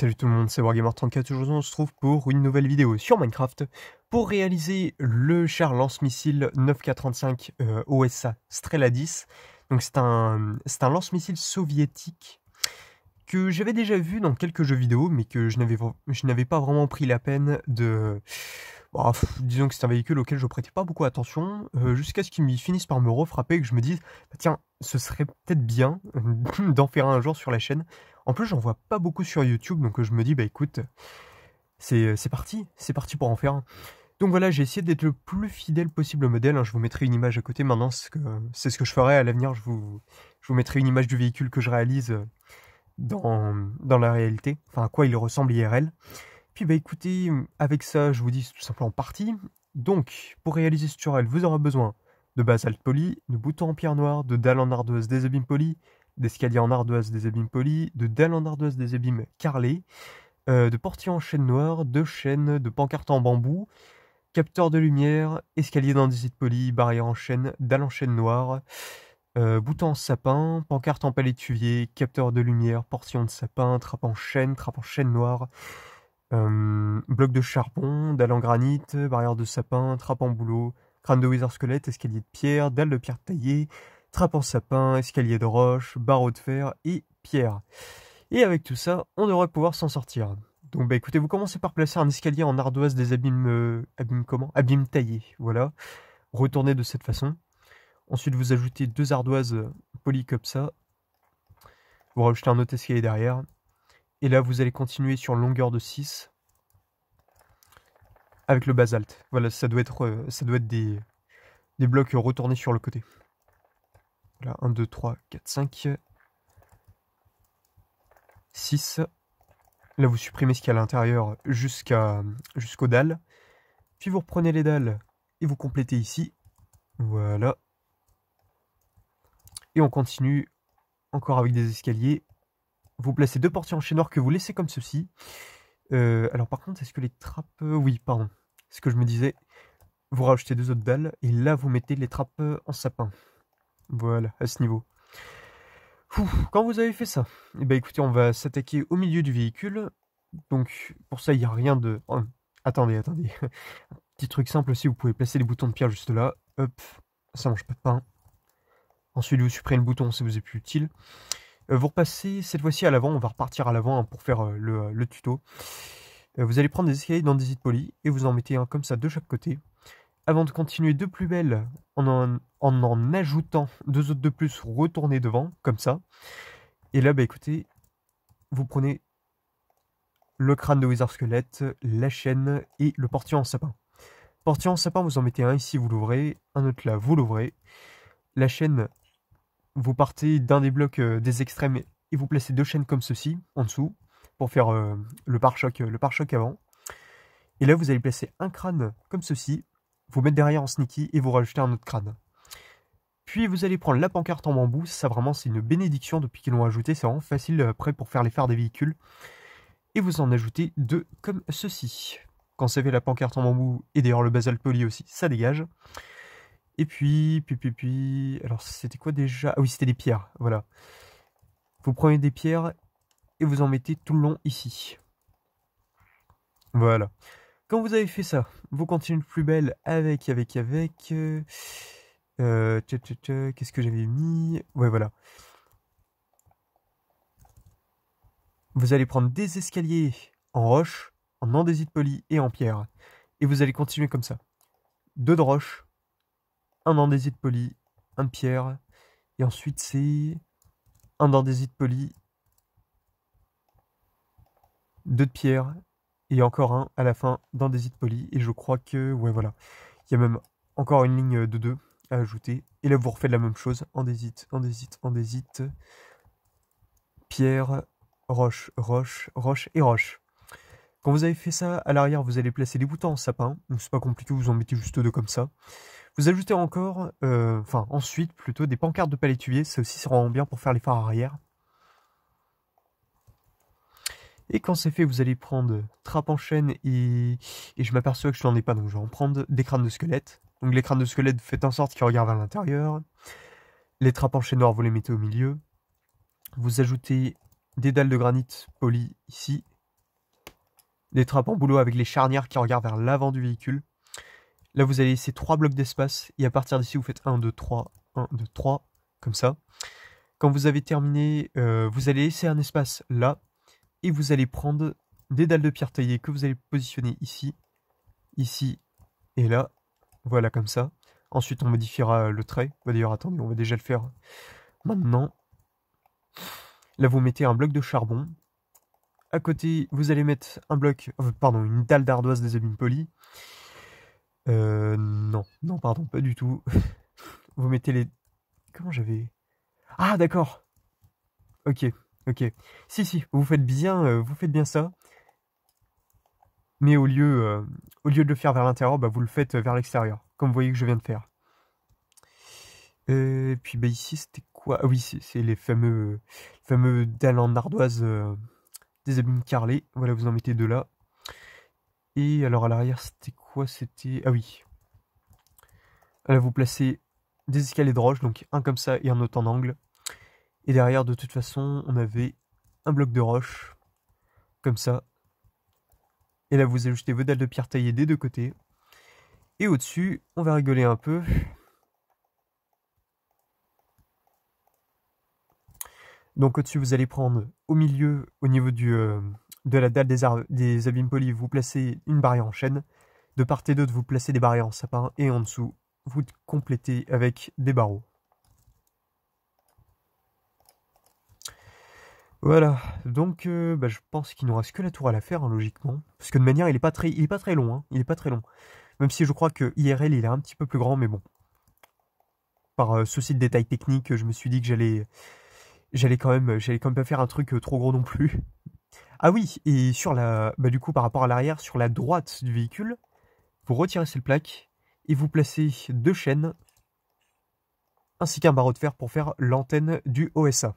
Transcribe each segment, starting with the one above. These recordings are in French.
Salut tout le monde, c'est Wargamer34, aujourd'hui on se trouve pour une nouvelle vidéo sur Minecraft pour réaliser le char lance-missile 9K35 euh, OSA Strela 10. Donc c'est un, un lance-missile soviétique que j'avais déjà vu dans quelques jeux vidéo mais que je n'avais pas vraiment pris la peine de... Bah, disons que c'est un véhicule auquel je prêtais pas beaucoup attention, euh, jusqu'à ce qu'il finisse par me refrapper et que je me dise, bah, tiens, ce serait peut-être bien euh, d'en faire un jour sur la chaîne. En plus, j'en vois pas beaucoup sur YouTube, donc je me dis, bah écoute, euh, c'est parti, c'est parti pour en faire un. Donc voilà, j'ai essayé d'être le plus fidèle possible au modèle. Hein. Je vous mettrai une image à côté maintenant, c'est ce que je ferai à l'avenir. Je vous, je vous mettrai une image du véhicule que je réalise euh, dans, dans la réalité, enfin à quoi il ressemble IRL. Puis bah écoutez, avec ça, je vous dis tout simplement parti. Donc, pour réaliser ce tutoriel, vous aurez besoin de basalte poli, de boutons en pierre noire, de dalles en ardoise, des abîmes polies, d'escalier en ardoise des abîmes polis, de dalles en ardoise des abîmes carrelées, euh, de portiers en chêne noire, de chaînes, de pancartes en bambou, capteurs de lumière, escalier d'andésite poli, barrière en chêne, dalles en chêne noire, euh, boutons en sapin, pancartes en palais de capteurs de lumière, portions de sapin, trappe en chêne, trappe en chêne noire, blocs euh, bloc de charbon, dalles en granit, barrière de sapin, trappe en boulot, crâne de wizard squelette, escalier de pierre, dalles de pierre taillée, trappe en sapin, escalier de roche, barreau de fer et pierre. Et avec tout ça, on devrait pouvoir s'en sortir. Donc bah écoutez, vous commencez par placer un escalier en ardoise des abîmes... Euh, abîmes comment taillés, voilà. Retournez de cette façon. Ensuite, vous ajoutez deux ardoises euh, polies comme ça. Vous rajoutez un autre escalier derrière. Et là, vous allez continuer sur longueur de 6 avec le basalte. Voilà, ça doit être, euh, ça doit être des, des blocs retournés sur le côté. Voilà, 1, 2, 3, 4, 5, 6. Là, vous supprimez ce qu'il y a à l'intérieur jusqu'à, jusqu'aux dalles. Puis vous reprenez les dalles et vous complétez ici. Voilà. Et on continue encore avec des escaliers. Vous placez deux portions en chaîne que vous laissez comme ceci. Euh, alors par contre, est-ce que les trappes... Oui, pardon. Ce que je me disais, vous rajoutez deux autres dalles et là vous mettez les trappes en sapin. Voilà, à ce niveau. quand vous avez fait ça, et eh ben, écoutez, on va s'attaquer au milieu du véhicule. Donc pour ça, il n'y a rien de... Oh, attendez, attendez. Un petit truc simple aussi, vous pouvez placer les boutons de pierre juste là. Hop, ça mange pas de pain. Ensuite, vous supprimez le bouton si vous est plus utile. Euh, vous repassez cette fois-ci à l'avant, on va repartir à l'avant hein, pour faire euh, le, le tuto. Euh, vous allez prendre des escaliers dans des îles polies et vous en mettez un comme ça de chaque côté avant de continuer de plus belle en en, en, ajoutant deux autres de plus, retournez devant, comme ça. Et là, bah écoutez, vous prenez le crâne de Wizard Squelette, la chaîne et le portier en sapin. Portillon en sapin, vous en mettez un ici, vous l'ouvrez, un autre là, vous l'ouvrez. La chaîne, vous partez d'un des blocs euh, des extrêmes et vous placez deux chaînes comme ceci, en dessous, pour faire euh, le pare-choc euh, pare avant. Et là, vous allez placer un crâne comme ceci, vous mettre derrière en sneaky et vous rajoutez un autre crâne. Puis vous allez prendre la pancarte en bambou, ça vraiment c'est une bénédiction depuis qu'ils l'ont ajouté, c'est vraiment facile euh, après pour faire les phares des véhicules. Et vous en ajoutez deux comme ceci. Quand vous fait la pancarte en bambou, et d'ailleurs le basal poli aussi, ça dégage. Et puis, puis, puis, puis, alors c'était quoi déjà Ah oui, c'était des pierres, voilà. Vous prenez des pierres et vous en mettez tout le long ici. Voilà. Quand vous avez fait ça, vous continuez de plus belle avec, avec, avec. Euh, euh, qu'est-ce que j'avais mis Ouais, voilà. Vous allez prendre des escaliers en roche, en andésite poli et en pierre. Et vous allez continuer comme ça. Deux de roche, un andésite poli, un de pierre. Et ensuite, c'est un andésite poli, deux de pierre et encore un à la fin dans des Et je crois que, ouais, voilà. Il y a même encore une ligne de deux à ajouter. Et là, vous refaites la même chose. en des en en Pierre, roche, roche, roche et roche. Quand vous avez fait ça, à l'arrière, vous allez placer les boutons en sapin. Donc c'est pas compliqué, vous en mettez juste deux comme ça. Vous ajoutez encore, euh, enfin ensuite plutôt, des pancartes de palétuvier. Ça aussi, ça rend bien pour faire les phares arrière. Et quand c'est fait, vous allez prendre trappe en chaîne et, je m'aperçois que je n'en ai pas, donc je vais en prendre des crânes de squelette. Donc les crânes de squelette, faites en sorte qu'ils regardent vers l'intérieur. Les trappes en chaîne noire, vous les mettez au milieu. Vous ajoutez des dalles de granit polies ici. Des trappes en boulot avec les charnières qui regardent vers l'avant du véhicule. Là, vous allez laisser trois blocs d'espace et à partir d'ici, vous faites 1, 2, 3, 1, 2, 3, comme ça. Quand vous avez terminé, euh, vous allez laisser un espace là et vous allez prendre des dalles de pierre taillées que vous allez positionner ici, ici et là. Voilà comme ça. Ensuite, on modifiera euh, le trait. Bah, d'ailleurs, attendez, on va déjà le faire maintenant. Là, vous mettez un bloc de charbon. À côté, vous allez mettre un bloc, euh, pardon, une dalle d'ardoise des abîmes polies. Euh, non, non, pardon, pas du tout. vous mettez les. Comment j'avais. Ah, d'accord Ok, Ok. Si, si, vous faites bien, euh, vous faites bien ça. Mais au lieu, euh, au lieu de le faire vers l'intérieur, bah, vous le faites euh, vers l'extérieur, comme vous voyez que je viens de faire. Et puis bah, ici, c'était quoi Ah oui, c'est les fameux, fameux dalles en ardoise des abîmes carrelées Voilà, vous en mettez deux là. Et alors à l'arrière, c'était quoi C'était... Ah oui. alors vous placez des escaliers de roche, donc un comme ça et un autre en angle. Et derrière, de toute façon, on avait un bloc de roche, comme ça. Et là, vous ajoutez vos dalles de pierre taillées des deux côtés. Et au-dessus, on va rigoler un peu. Donc au-dessus, vous allez prendre au milieu, au niveau du, euh, de la dalle des, abîmes polis, vous placez une barrière en chaîne. De part et d'autre, vous placez des barrières en sapin. Et en dessous, vous complétez avec des barreaux. Voilà, donc euh, bah, je pense qu'il nous reste que la tour à la faire, hein, logiquement. Parce que de manière, il est pas très, il est pas très long, hein. il est pas très long. Même si je crois que IRL, il est un petit peu plus grand, mais bon. Par euh, souci de détails techniques, je me suis dit que j'allais, j'allais quand même, j'allais quand même pas faire un truc euh, trop gros non plus. Ah oui, et sur la, bah, du coup, par rapport à l'arrière, sur la droite du véhicule, vous retirez cette plaque et vous placez deux chaînes ainsi qu'un barreau de fer pour faire l'antenne du OSA.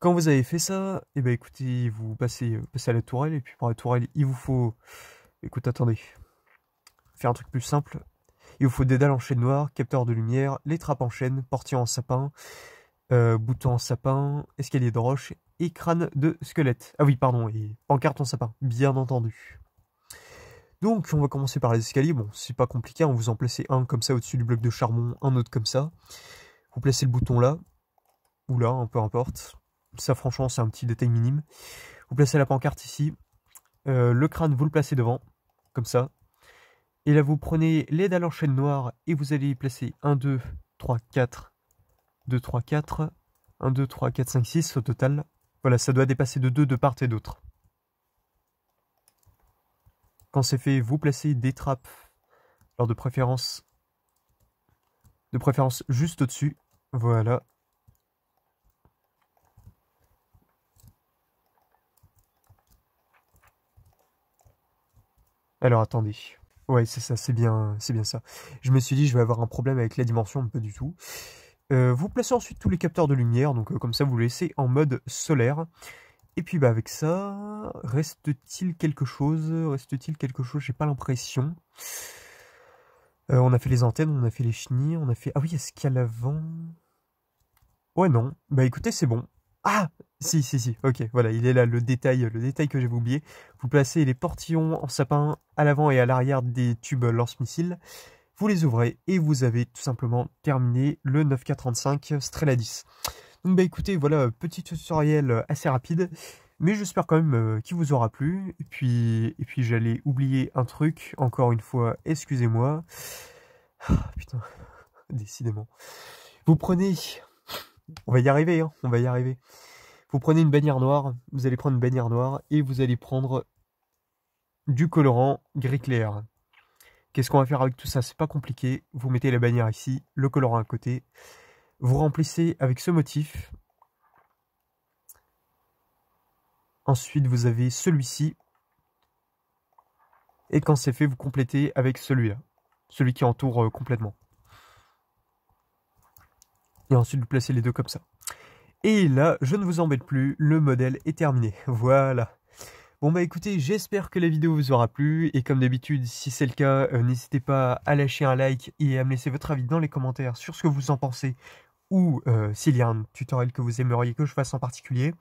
Quand vous avez fait ça, eh ben écoutez, vous euh, passez, à la tourelle, et puis pour la tourelle, il vous faut. Écoute, attendez. Faire un truc plus simple. Il vous faut des dalles en chaîne noire, capteur de lumière, les trappes en chaîne, portier en sapin, boutons euh, bouton en sapin, escalier de roche et crâne de squelette. Ah oui, pardon, et carton en sapin, bien entendu. Donc, on va commencer par les escaliers. Bon, c'est pas compliqué, on hein, vous en placez un comme ça au-dessus du bloc de charbon, un autre comme ça. Vous placez le bouton là, ou là, hein, peu importe. Ça, franchement, c'est un petit détail minime. Vous placez la pancarte ici. Euh, le crâne, vous le placez devant, comme ça. Et là, vous prenez les à en chaîne noire et vous allez y placer 1, 2, 3, 4, 2, 3, 4, 1, 2, 3, 4, 5, 6 au total. Voilà, ça doit dépasser de 2 de part et d'autre. Quand c'est fait, vous placez des trappes, alors de préférence, de préférence juste au-dessus. Voilà, Alors attendez. Ouais, c'est ça, c'est bien, c'est bien ça. Je me suis dit, je vais avoir un problème avec la dimension, pas du tout. Euh, vous placez ensuite tous les capteurs de lumière, donc euh, comme ça vous laissez en mode solaire. Et puis bah avec ça, reste-t-il quelque chose Reste-t-il quelque chose J'ai pas l'impression. Euh, on a fait les antennes, on a fait les chenilles, on a fait... Ah oui, est-ce qu'il y a l'avant Ouais non, bah écoutez c'est bon, ah si, si, si, ok, voilà, il est là le détail, le détail que j'ai oublié. Vous placez les portillons en sapin à l'avant et à l'arrière des tubes lance-missiles. Vous les ouvrez et vous avez tout simplement terminé le 9K35 Strela 10. Donc bah écoutez, voilà, petit tutoriel assez rapide, mais j'espère quand même euh, qu'il vous aura plu. puis, et puis j'allais oublier un truc, encore une fois, excusez-moi. Ah, putain, décidément. Vous prenez on va y arriver, hein, on va y arriver. Vous prenez une bannière noire, vous allez prendre une bannière noire et vous allez prendre du colorant gris clair. Qu'est-ce qu'on va faire avec tout ça C'est pas compliqué. Vous mettez la bannière ici, le colorant à côté. Vous remplissez avec ce motif. Ensuite, vous avez celui-ci. Et quand c'est fait, vous complétez avec celui-là. Celui qui entoure euh, complètement et ensuite vous placer les deux comme ça. Et là, je ne vous embête plus, le modèle est terminé. Voilà. Bon bah écoutez, j'espère que la vidéo vous aura plu et comme d'habitude, si c'est le cas, euh, n'hésitez pas à lâcher un like et à me laisser votre avis dans les commentaires sur ce que vous en pensez ou euh, s'il y a un tutoriel que vous aimeriez que je fasse en particulier.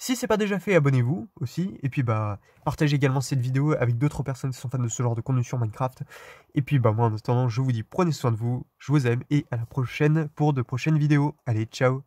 Si c'est pas déjà fait, abonnez-vous aussi. Et puis bah partagez également cette vidéo avec d'autres personnes qui sont fans de ce genre de contenu sur Minecraft. Et puis bah moi en attendant, je vous dis prenez soin de vous, je vous aime et à la prochaine pour de prochaines vidéos. Allez, ciao